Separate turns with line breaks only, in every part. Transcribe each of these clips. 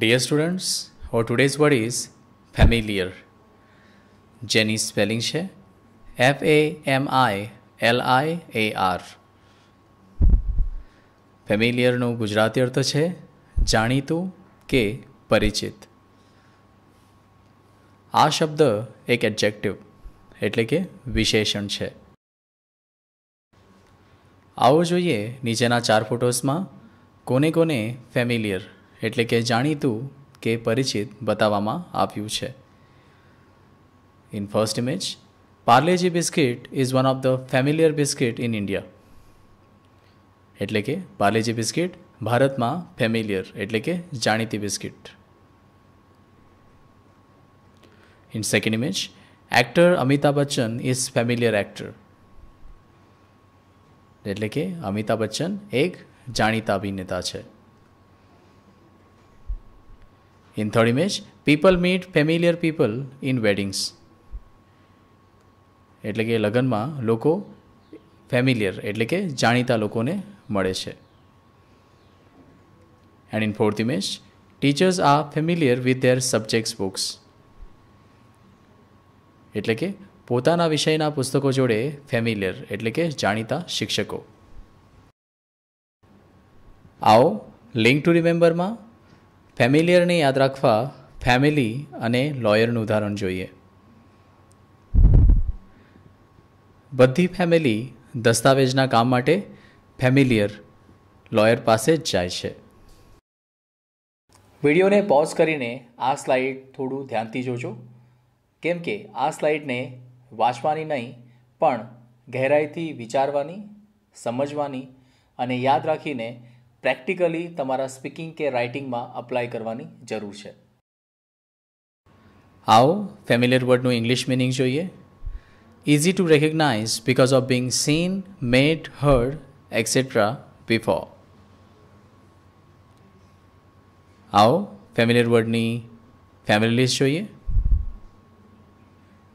Dear students our today's word is familiar જેની spelling છે F A M I L I A R ફેમિલિયરનો ગુજરાતી અર્થ છે જાણીતું કે પરિચિત આ શબ્દ એક એડજેક્ટિવ એટલે કે વિશેષણ છે આવો જોઈએ નીચેના ચાર ફોટોસમાં કોને કોને ફેમિલિયર એટલે કે જાણીતું કે પરિચિત બતાવવામાં આવ્યું છે in first image Parle-G biscuit is one of the familiar biscuit in India એટલે કે પાર્લેજી બિસ્કિટ ભારતમાં ફેમિલિયર એટલે કે જાણીતી biscuit in second image actor Amitabh Bachchan is familiar actor એટલે કે અમિતાભ બચ્ચન એક જાણીતા અભિનેતા છે In third image, people meet familiar people in weddings. એટલે કે લગ્નમાં લોકો ફેમિલિયર એટલે કે જાણીતા લોકોને મળે છે and in fourth image teachers are familiar with their subjects books એટલે કે પોતાના વિષયના પુસ્તકો જોડે ફેમિલિયર એટલે કે જાણીતા શિક્ષકો આવો લિંક ટુ રિમેમ્બરમાં ફેમિલિયરને યાદ રાખવા ફેમિલી અને લોયરનું ઉદાહરણ જોઈએ બધી ફેમિલી દસ્તાવેજના કામ માટે ફેમિલિયર લોયર પાસે જ જાય છે વિડીયોને પોઝ કરીને આ સ્લાઇડ થોડું ધ્યાનથી જોજો કેમ કે આ સ્લાઇડને વાંચવાની નહીં પણ ગહેરાઈથી વિચારવાની સમજવાની અને યાદ રાખીને પ્રેક્ટિકલી તમારા સ્પીકિંગ કે રાઇટિંગમાં અપ્લાય કરવાની જરૂર છે આવો ફેમિલિયર વર્ડનું ઇંગ્લિશ મિનિંગ જોઈએ easy to recognise because of being seen made heard etcetera before આવો ફેમિલિયર વર્ડની ફેમિલી લિસ્ટ જોઈએ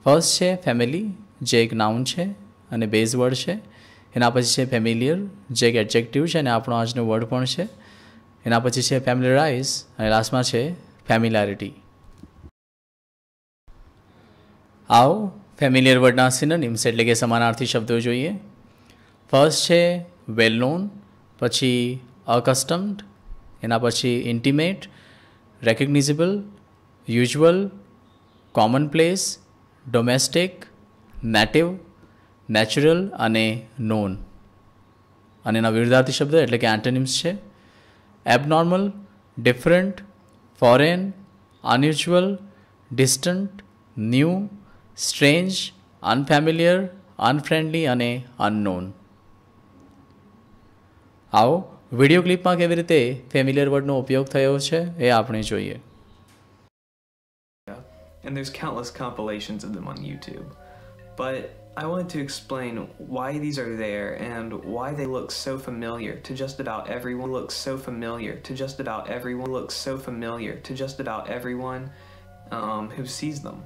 ફર્સ્ટ છે ફેમિલી જે એક નાઉન છે અને બેઝ વર્ડ છે એના પછી છે ફેમિલિયર જે એક એડજેક્ટિવ છે અને આપણો આજનો વર્ડ પણ છે એના પછી છે ફેમિલરાઇઝ અને લાસ્ટમાં છે ફેમિલારિટી આવો ફેમિલિયર વર્ડના સિનોનિમ્સ એટલે કે સમાનાર્થી શબ્દો જોઈએ ફર્સ્ટ છે વેલ નોન પછી અકસ્ટમ્ડ એના પછી intimate recognisable usual common place domestic native natural અને નોન અને એના વિરુદ્ધાર્થી શબ્દ એટલે કે એન્ટોનિમ્સ છે abnormal different foreign unusual distant new strange unfamiliar unfriendly અને અનનોન આવો વિડીયો ક્લિપમાં કેવી રીતે ફેમિલિયર વર્ડનો ઉપયોગ થયો છે એ આપણે જોઈએ And there's countless compilations of them on YouTube. but I wanted to explain why these are there and why they look so familiar to just about everyone looks so familiar to just about everyone looks so familiar to just about everyone um, who sees them.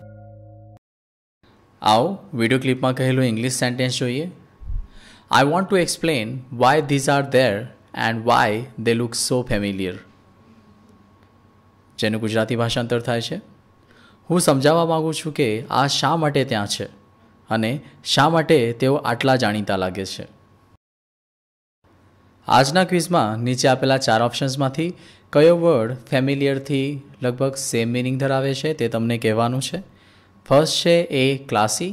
આવો video ક્લિપમાં કહેલું English sentence જોઈએ I want to explain why these are there and why they look so familiar. જેનું ગુજરાતી ભાષાંતર થાય છે હું સમજાવવા માગું છું કે આ શા માટે ત્યાં છે અને શા માટે તેઓ આટલા જાણીતા લાગે છે આજના ક્વિઝમાં નીચે આપેલા ચાર ઓપ્શન્સમાંથી કયો વર્ડ ફેમિલિયરથી લગભગ સેમ મિનિંગ ધરાવે છે તે તમને કહેવાનું છે ફર્સ્ટ છે A classy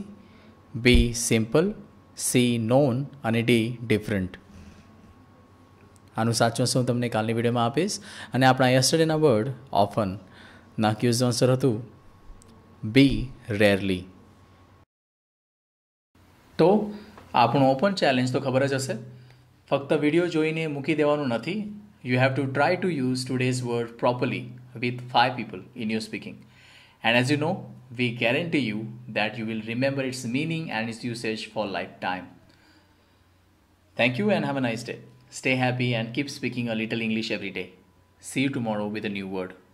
B simple C known અને ડી ડિફરન્ટ આનું સાચું શું તમને કાલની વિડીયોમાં આપીશ અને આપણા યસ્ટરડેના વર્ડ ઓફન ના ક્યુઝનો આન્સર હતું બી રેરલી તો આપણો ઓપન ચેલેન્જ તો ખબર જ હશે ફક્ત વિડીયો જોઈને મૂકી દેવાનું નથી you have to try to use today's word properly with five people in your speaking. And as you know, we guarantee you that you will remember its meaning and its usage for lifetime. Thank you and have a nice day. Stay happy and keep speaking a little English every day. See you tomorrow with a new word.